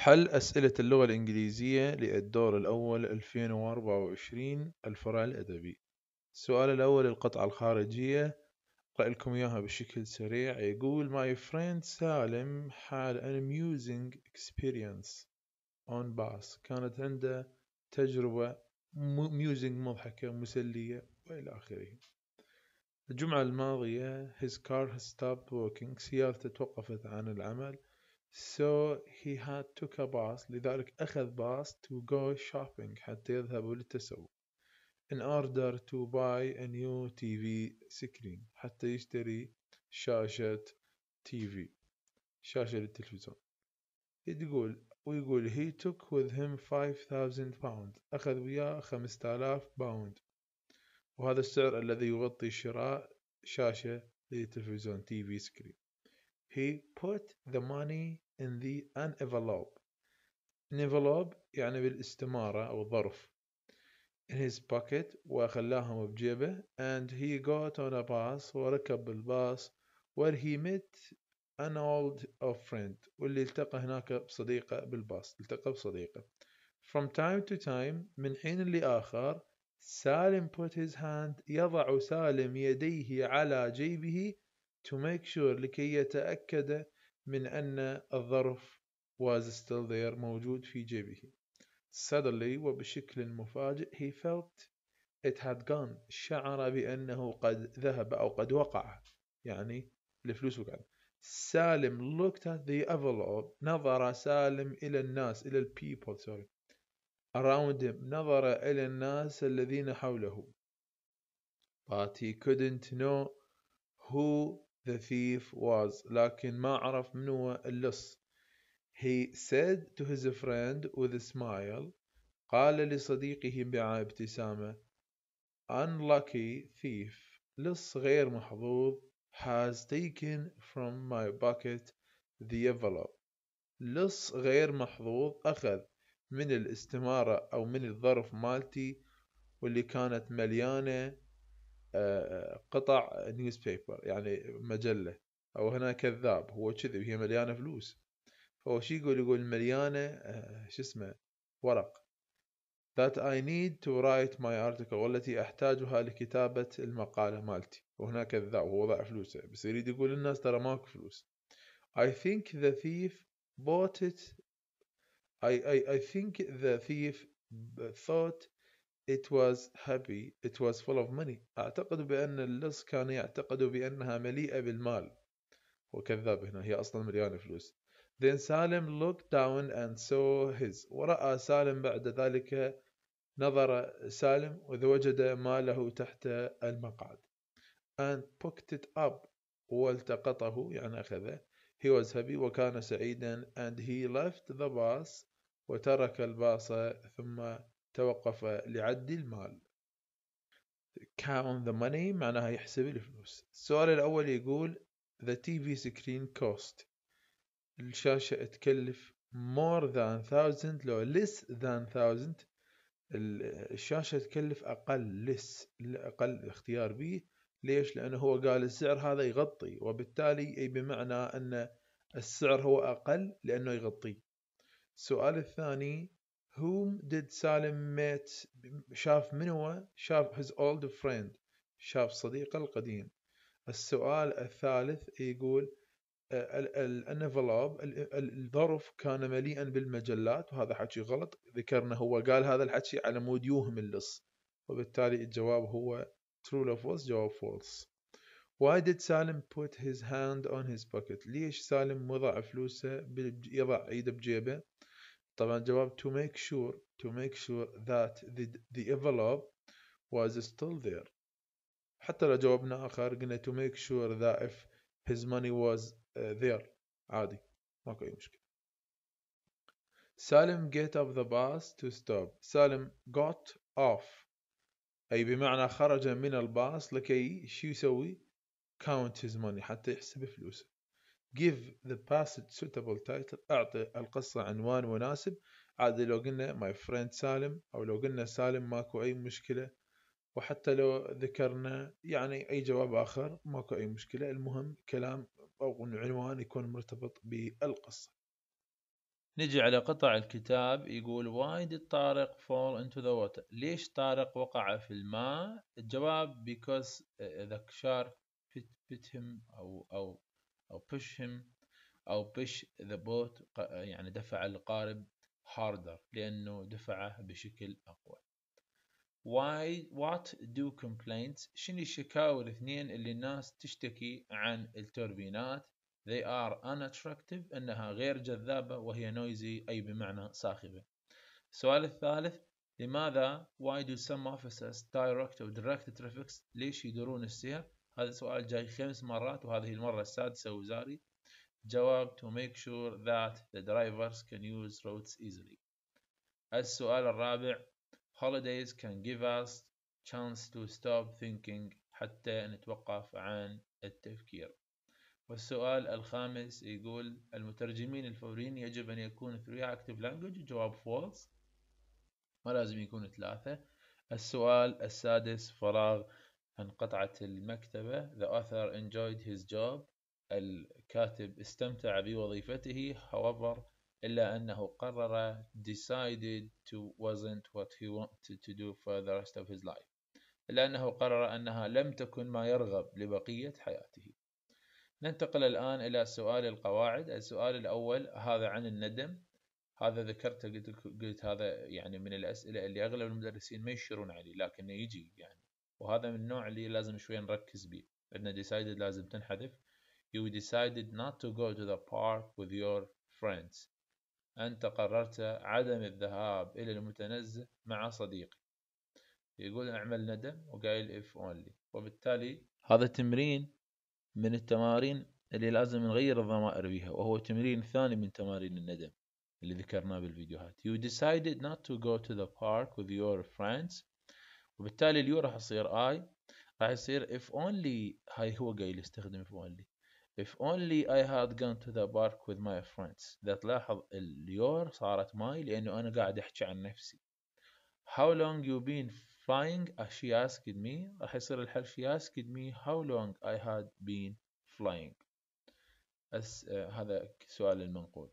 حل أسئلة اللغة الإنجليزية للدور الأول 2024 الفرع الأدبي السؤال الأول القطعة الخارجية أقرأ لكم إياها بشكل سريع يقول My friend سالم had an amusing experience on bus كانت عنده تجربة amusing مضحكة مسلية وإلى آخره الجمعة الماضية his car has stopped working سيارته توقفت عن العمل So he had took a bus لذلك أخذ باص to go shopping حتى يذهب للتسوق in order to buy a new TV screen حتى يشتري شاشة TV شاشة للتلفزيون يقول ويقول he took with him 5000 pound أخذ وياه 5000 باوند وهذا السعر الذي يغطي شراء شاشة للتلفزيون TV screen he put the money in the an envelope an envelope يعني بالاستمارة أو الظرف in his pocket وخلاهم بجيبه and he got on a bus وركب بالباص where he met an old friend واللي التقى هناك بصديقه بالباص التقى بصديقه from time to time من حين لآخر سالم put his hand يضع سالم يديه على جيبه to make sure لكي يتأكد من أن الظرف was still there موجود في جيبه suddenly وبشكل مفاجئ he felt it had gone شعر بأنه قد ذهب أو قد وقع يعني الفلوس وقعت سالم looked at the envelope نظر سالم إلى الناس إلى ال people sorry around him نظر إلى الناس الذين حوله but he couldn't know who the thief was لكن ما عرف من هو اللص he said to his friend with a smile قال لصديقه مع ابتسامة unlucky thief لص غير محظوظ has taken from my bucket the envelope لص غير محظوظ أخذ من الاستمارة أو من الظرف مالتي واللي كانت مليانة قطع نيوز بيبر يعني مجلة أو هنا كذاب هو كذب هي مليانة فلوس فهو شي يقول يقول مليانة آه، شو اسمه ورق that I need to write my article والتي أحتاجها لكتابة المقالة مالتي وهنا كذاب هو وضع فلوسه بس يريد يقول للناس ترى ماكو فلوس I think the thief bought it I, I, I think the thief thought It was happy. It was full of money. أعتقد بأن اللص كان يعتقد بأنها مليئة بالمال. وكذاب هنا هي أصلا مليانة فلوس. Then سالم looked down and saw his ورأى سالم بعد ذلك نظر سالم وإذ وجد ماله تحت المقعد and picked it up والتقطه يعني أخذه he was happy وكان سعيدا and he left the bus وترك الباص ثم توقف لعد المال count the money معناها يحسب الفلوس السؤال الأول يقول the TV screen cost الشاشة تكلف more than thousand لو less than thousand الشاشة تكلف أقل less أقل اختيار بي ليش لأنه هو قال السعر هذا يغطي وبالتالي أي بمعنى أن السعر هو أقل لأنه يغطي السؤال الثاني whom did Salim meet شاف من هو شاف his old friend شاف صديقه القديم السؤال الثالث يقول الانفلوب الظرف كان مليئا بالمجلات وهذا حكي غلط ذكرنا هو قال هذا الحكي على مود يوهم اللص وبالتالي الجواب هو true or false جواب false why did سالم put his hand on his pocket ليش سالم وضع فلوسه يضع ايده بجيبه طبعا جواب to make sure to make sure that the, the envelope was still there حتى لو جاوبنا آخر قلنا to make sure that if his money was there عادي ماكو أي مشكلة سالم get off the bus to stop سالم got off أي بمعنى خرج من الباص لكي شو يسوي count his money حتى يحسب فلوسه give the passage suitable title أعطي القصة عنوان مناسب عادي لو قلنا my friend سالم أو لو قلنا سالم ماكو أي مشكلة وحتى لو ذكرنا يعني أي جواب آخر ماكو أي مشكلة المهم كلام أو عنوان يكون مرتبط بالقصة نجي على قطع الكتاب يقول why did طارق fall into the water ليش طارق وقع في الماء الجواب because the shark bit, bit him أو أو أو push him أو push the boat يعني دفع القارب harder لأنه دفعه بشكل أقوى Why, what do complaints شنو الشكاوى الاثنين اللي الناس تشتكي عن التوربينات they are unattractive انها غير جذابة وهي noisy اي بمعنى صاخبة السؤال الثالث لماذا why do some officers direct or direct traffic ليش يدورون السير هذا السؤال جاي خمس مرات وهذه المرة السادسة وزاري جواب to make sure that the drivers can use roads easily السؤال الرابع holidays can give us chance to stop thinking حتى نتوقف عن التفكير والسؤال الخامس يقول المترجمين الفوريين يجب أن يكون 3 active language جواب false ما لازم يكون ثلاثة السؤال السادس فراغ انقطعت المكتبة The author enjoyed his job الكاتب استمتع بوظيفته however إلا أنه قرر decided to wasn't what he wanted to do for the rest of his life إلا أنه قرر أنها لم تكن ما يرغب لبقية حياته ننتقل الآن إلى سؤال القواعد السؤال الأول هذا عن الندم هذا ذكرته قلت, قلت هذا يعني من الأسئلة اللي أغلب المدرسين ما يشيرون عليه لكنه يجي يعني وهذا من النوع اللي لازم شوي نركز بيه عندنا decided لازم تنحذف you decided not to go to the park with your friends أنت قررت عدم الذهاب إلى المتنزه مع صديقي يقول أعمل ندم وقايل if only وبالتالي هذا تمرين من التمارين اللي لازم نغير الضمائر بيها وهو تمرين ثاني من تمارين الندم اللي ذكرناه بالفيديوهات You decided not to go to the park with your friends وبالتالي اليو راح يصير اي راح يصير if only هاي هو قايل يستخدم if only if only I had gone to the park with my friends إذا تلاحظ اليور صارت ماي لأنه أنا قاعد أحكي عن نفسي how long you been flying she asked me راح يصير الحل she asked me how long I had been flying أس... هذا سؤال المنقول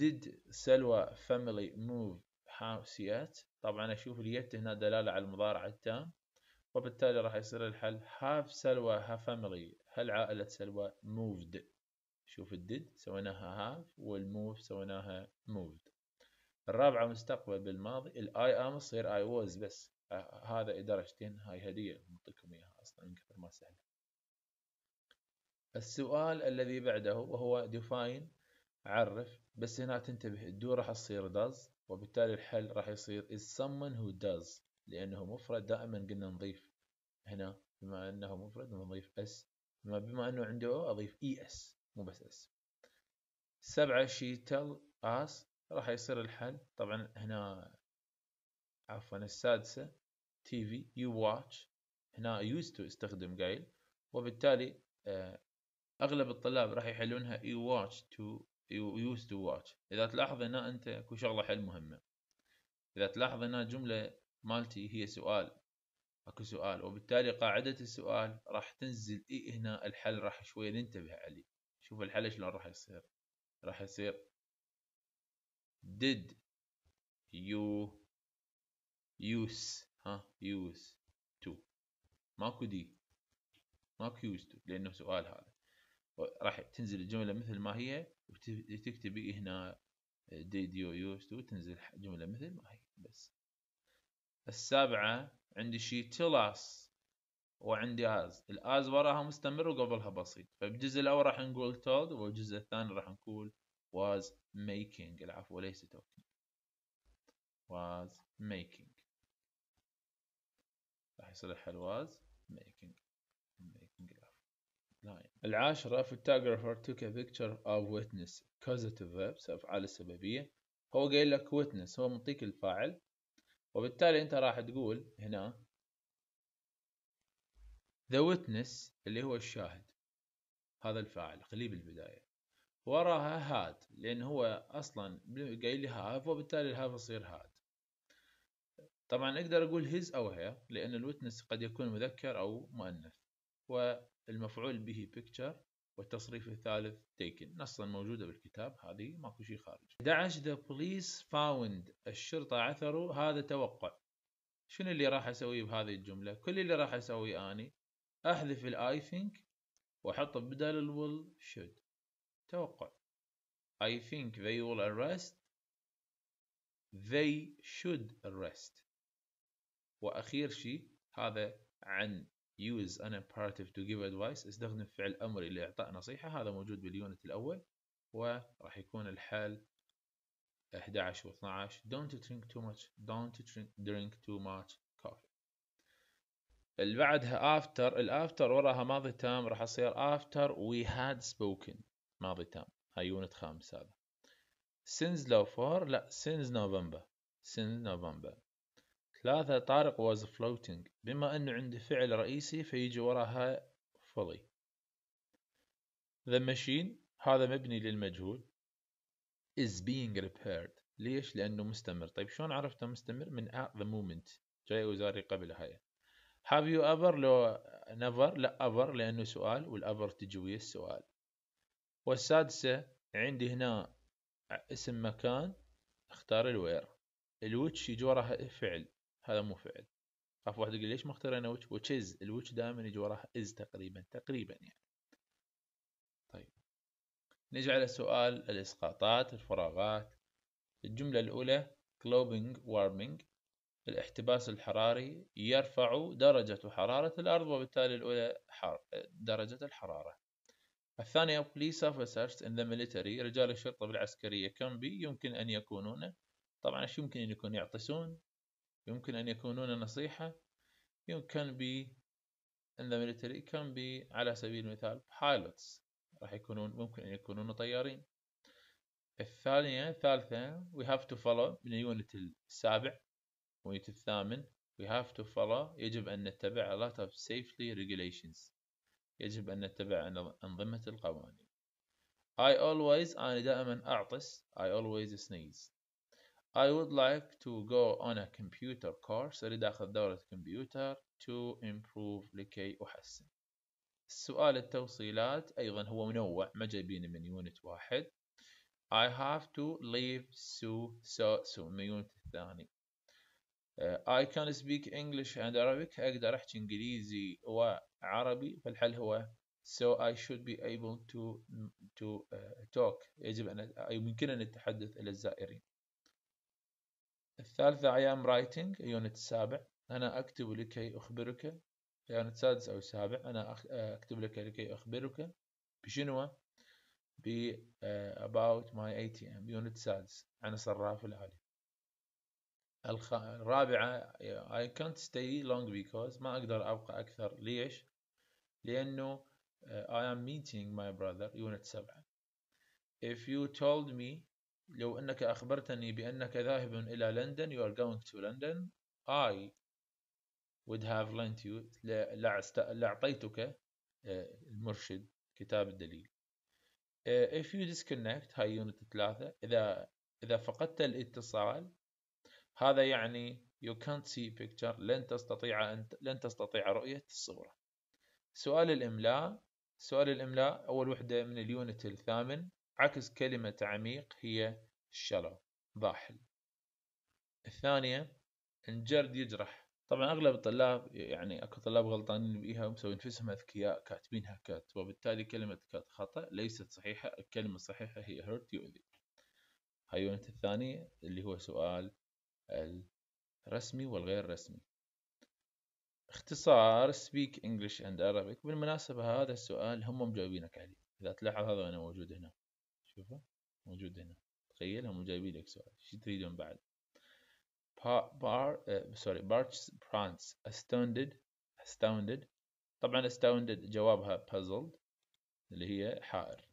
did سلوى family move حاسيات طبعا اشوف اليت هنا دلالة على المضارع التام وبالتالي راح يصير الحل هاف سلوى have فاميلي هل عائلة سلوى موفد شوف الدد سويناها هاف والموف سويناها موفد الرابعة مستقبل بالماضي الاي ام تصير اي ووز بس هذا درجتين هاي هدية نعطيكم اياها اصلا من كثر ما سهلة السؤال الذي بعده وهو define عرف بس هنا تنتبه الدو راح تصير داز وبالتالي الحل راح يصير is someone who does لأنه مفرد دائما قلنا نضيف هنا بما أنه مفرد نضيف s بما, بما أنه عنده o أضيف es مو بس s سبعة she tell us راح يصير الحل طبعا هنا عفوا السادسة TV you watch هنا used to استخدم قايل وبالتالي آه، أغلب الطلاب راح يحلونها you watch to يوز تو واتش اذا تلاحظ هنا انت اكو شغله حيل مهمه اذا تلاحظ هنا جمله مالتي هي سؤال اكو سؤال وبالتالي قاعده السؤال راح تنزل اي هنا الحل راح شويه ننتبه عليه شوف الحل شلون راح يصير راح يصير did you use ها use to ماكو دي ماكو use to لانه سؤال هذا راح تنزل الجمله مثل ما هي وتكتبي هنا you used to وتنزل جمله مثل ما هي بس السابعه عندي شيء تلاس وعندي از الاز وراها مستمر وقبلها بسيط فبالجزء الاول راح نقول told والجزء الثاني راح نقول was making العفو ليس talking was making راح يصير حل was making العاشرة photographer took a picture of witness causative verbs أفعال السببية هو قايل لك witness هو منطيك الفاعل وبالتالي أنت راح تقول هنا the witness اللي هو الشاهد هذا الفاعل خليه بالبداية وراها هاد لأن هو أصلا قايل لي هاف وبالتالي الهاف يصير هاد طبعا أقدر أقول his أو her لأن الوتنس قد يكون مذكر أو مؤنث و المفعول به picture والتصريف الثالث taken نصا موجودة بالكتاب هذه ماكو شيء خارج 11 the police found الشرطة عثروا هذا توقع شنو اللي راح اسويه بهذه الجملة كل اللي راح اسويه اني احذف الاي ثينك واحط بدل الول should توقع I think they will arrest they should arrest وأخير شيء هذا عن use an imperative to give advice استخدم فعل أمر لإعطاء نصيحة هذا موجود باليونت الأول وراح يكون الحال 11 و 12 don't drink too much don't drink, too much coffee اللي بعدها after الافتر وراها ماضي تام راح يصير after we had spoken ماضي تام هاي يونت خامس هذا since لو فور لا since November since November ثلاثة طارق was floating بما أنه عندي فعل رئيسي فيجي وراها fully the machine هذا مبني للمجهول is being repaired ليش لأنه مستمر طيب شلون عرفته مستمر من at the moment جاي وزاري قبل هاي have you ever لو never لا ever لأنه سؤال والأبر تجي ويا السؤال والسادسة عندي هنا اسم مكان اختار الوير الويتش يجي وراها فعل هذا مو فعل خاف واحد يقول ليش ما اخترنا وش وتشيز الوش دائما يجي وراه از تقريبا تقريبا يعني طيب نجي على سؤال الاسقاطات الفراغات الجملة الأولى globing warming الاحتباس الحراري يرفع درجة حرارة الأرض وبالتالي الأولى حر... درجة الحرارة الثانية police officers in the military رجال الشرطة بالعسكرية كم بي يمكن أن يكونون طبعا ايش يمكن أن يكون يعطسون يمكن أن يكونون نصيحة يمكن بي in the military كان بي على سبيل المثال pilots راح يكونون ممكن أن يكونون طيارين الثانية الثالثة we have to follow من اليونت السابع اليونت الثامن we have to follow يجب أن نتبع a lot of safely regulations يجب أن نتبع أنظمة القوانين I always أنا دائما أعطس I always sneeze I would like to go on a computer course أريد أخذ دورة كمبيوتر to improve لكي أحسن السؤال التوصيلات أيضا هو منوع ما جايبينه من يونت واحد I have to leave so so so من يونت الثاني I can speak English and Arabic أقدر أحكي إنجليزي وعربي فالحل هو so I should be able to to uh, talk يجب أن يمكنني التحدث إلى الزائرين الثالثة I am writing يونت السابع أنا أكتب لكي أخبرك يونت يعني السادس أو السابع أنا أكتب لك لكي أخبرك بشنو ب آه، about my ATM يونت السادس عن صراف الآلي الخ... الرابعة I can't stay long because ما أقدر أبقى أكثر ليش؟ لأنه آه، I am meeting my brother يونت سبعة If you told me لو أنك أخبرتني بأنك ذاهب إلى لندن you are going to London I would have lent you لأعطيتك آه، المرشد كتاب الدليل آه، if you disconnect هاي يونت ثلاثة إذا إذا فقدت الاتصال هذا يعني you can't see picture لن تستطيع أن لن تستطيع رؤية الصورة سؤال الإملاء سؤال الإملاء أول وحدة من اليونت الثامن عكس كلمة عميق هي shallow ضاحل الثانية انجرد يجرح طبعا اغلب الطلاب يعني اكو طلاب غلطانين بيها ومسوي نفسهم اذكياء كاتبينها كات وبالتالي كلمة كات خطأ ليست صحيحة الكلمة الصحيحة هي hurt يؤذي هاي يونت الثانية اللي هو سؤال الرسمي والغير رسمي اختصار speak English and Arabic بالمناسبة هذا السؤال هم مجاوبينك عليه إذا تلاحظ هذا أنا موجود هنا شوفوا موجود هنا تخيل هم جايبين لك سؤال شو تريدون بعد بار سوري بارتش برانس استوندد استوندد طبعا استوندد جوابها puzzled اللي هي حائر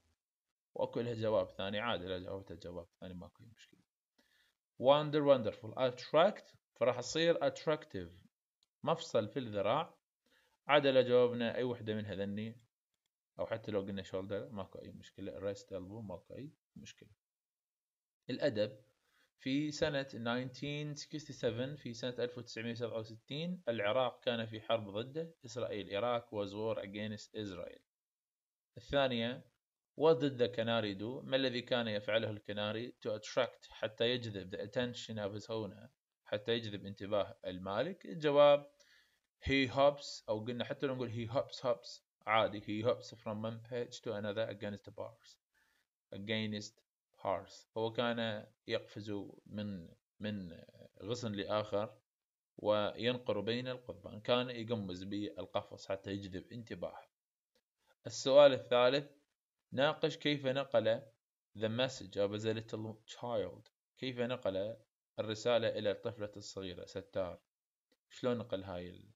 واكو لها جواب ثاني عادي لو جاوبتها جواب ثاني ماكو مشكله wonder wonderful attract فراح تصير attractive مفصل في الذراع عاد لو جاوبنا اي وحده من هذني أو حتى لو قلنا شولدر ماكو أي مشكلة ريست ألبو ماكو أي مشكلة الأدب في سنة 1967 في سنة 1967 العراق كان في حرب ضده إسرائيل Iraq was war against Israel الثانية what did the canary do ما الذي كان يفعله الكناري to attract حتى يجذب the attention of his owner حتى يجذب انتباه المالك الجواب he hops أو قلنا حتى لو نقول he hops hops عادي he hops from one page to another against bars against bars هو كان يقفز من من غصن لآخر وينقر بين القضبان كان يقمز بالقفص حتى يجذب انتباهه السؤال الثالث ناقش كيف نقل the message of the little child كيف نقل الرسالة إلى الطفلة الصغيرة ستار شلون نقل هاي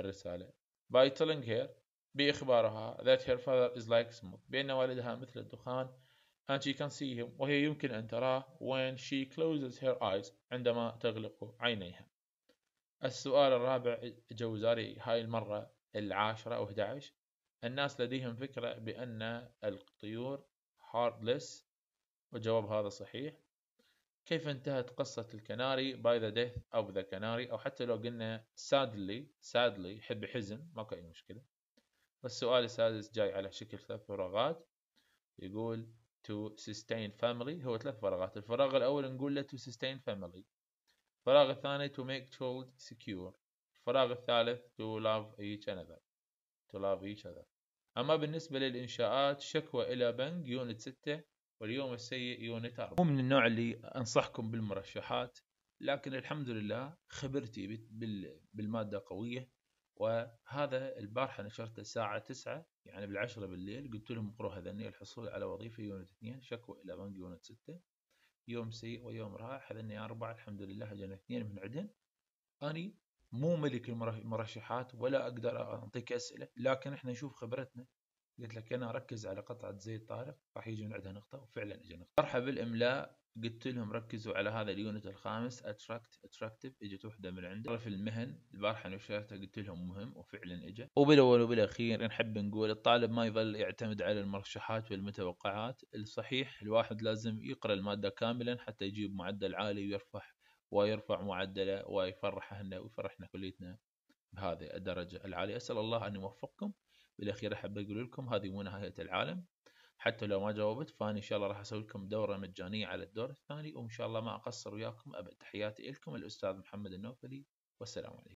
الرسالة by telling her بإخبارها that her father is like smoke بأن والدها مثل الدخان and she can see him وهي يمكن أن تراه when she closes her eyes عندما تغلق عينيها السؤال الرابع جوزاري هاي المرة العاشرة أو 11 الناس لديهم فكرة بأن الطيور heartless والجواب هذا صحيح كيف انتهت قصة الكناري by the death of the canary أو حتى لو قلنا sadly sadly حب حزن ماكو أي مشكلة السؤال السادس جاي على شكل ثلاث فراغات يقول to sustain family هو ثلاث فراغات الفراغ الأول نقول له to sustain family الفراغ الثاني to make child secure الفراغ الثالث to love each other to love each other أما بالنسبة للإنشاءات شكوى إلى بنك يونت ستة واليوم السيء يونت أربعة مو من النوع اللي أنصحكم بالمرشحات لكن الحمد لله خبرتي بالمادة قوية وهذا البارحة نشرته الساعة 9 يعني بالعشرة بالليل قلت لهم اقروا هذني الحصول على وظيفة يونت 2 شكوى إلى بنك يونت 6 يوم سيء ويوم رائع هذني أربعة الحمد لله جانا اثنين من عندهم أني مو ملك المرشحات ولا أقدر أعطيك أسئلة لكن إحنا نشوف خبرتنا قلت لك انا ركز على قطعه زيت طارق راح يجي من عندها نقطه وفعلا اجى نقطه طرحه بالاملاء قلت لهم ركزوا على هذا اليونت الخامس اتراكت اتراكتيف اجت وحده من عندي طرف المهن البارحه نشرتها قلت لهم مهم وفعلا اجى وبالاول وبالاخير نحب نقول الطالب ما يظل يعتمد على المرشحات والمتوقعات الصحيح الواحد لازم يقرا الماده كاملا حتى يجيب معدل عالي ويرفع ويرفع معدله ويفرح ويفرحنا ويفرحنا كليتنا بهذه الدرجه العاليه اسال الله ان يوفقكم بالاخير احب اقول لكم هذه مو نهايه العالم حتى لو ما جاوبت فانا ان شاء الله راح اسوي لكم دوره مجانيه على الدور الثاني وان شاء الله ما اقصر وياكم ابد تحياتي لكم الاستاذ محمد النوفلي والسلام عليكم